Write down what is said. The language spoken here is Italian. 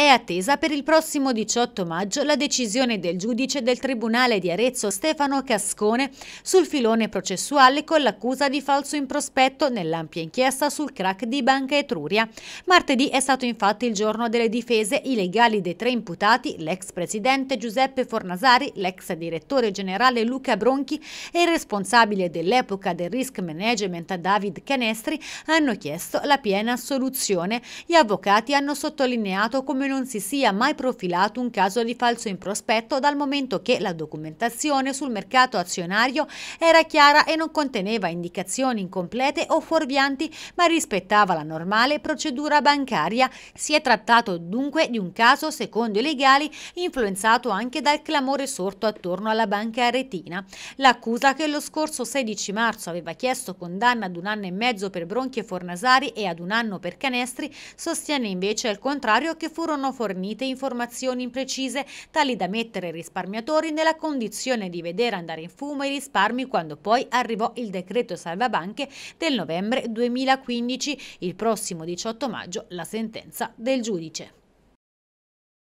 È attesa per il prossimo 18 maggio la decisione del giudice del Tribunale di Arezzo Stefano Cascone sul filone processuale con l'accusa di falso in prospetto nell'ampia inchiesta sul crack di Banca Etruria. Martedì è stato infatti il giorno delle difese i legali dei tre imputati, l'ex presidente Giuseppe Fornasari, l'ex direttore generale Luca Bronchi e il responsabile dell'epoca del risk management David Canestri hanno chiesto la piena assoluzione. Gli avvocati hanno sottolineato come non si sia mai profilato un caso di falso in prospetto dal momento che la documentazione sul mercato azionario era chiara e non conteneva indicazioni incomplete o fuorvianti ma rispettava la normale procedura bancaria. Si è trattato dunque di un caso, secondo i legali, influenzato anche dal clamore sorto attorno alla banca aretina. L'accusa che lo scorso 16 marzo aveva chiesto condanna ad un anno e mezzo per Bronchi e Fornasari e ad un anno per Canestri sostiene invece al contrario che furono furono fornite informazioni imprecise tali da mettere i risparmiatori nella condizione di vedere andare in fumo i risparmi quando poi arrivò il decreto salvabanche del novembre 2015, il prossimo 18 maggio la sentenza del giudice.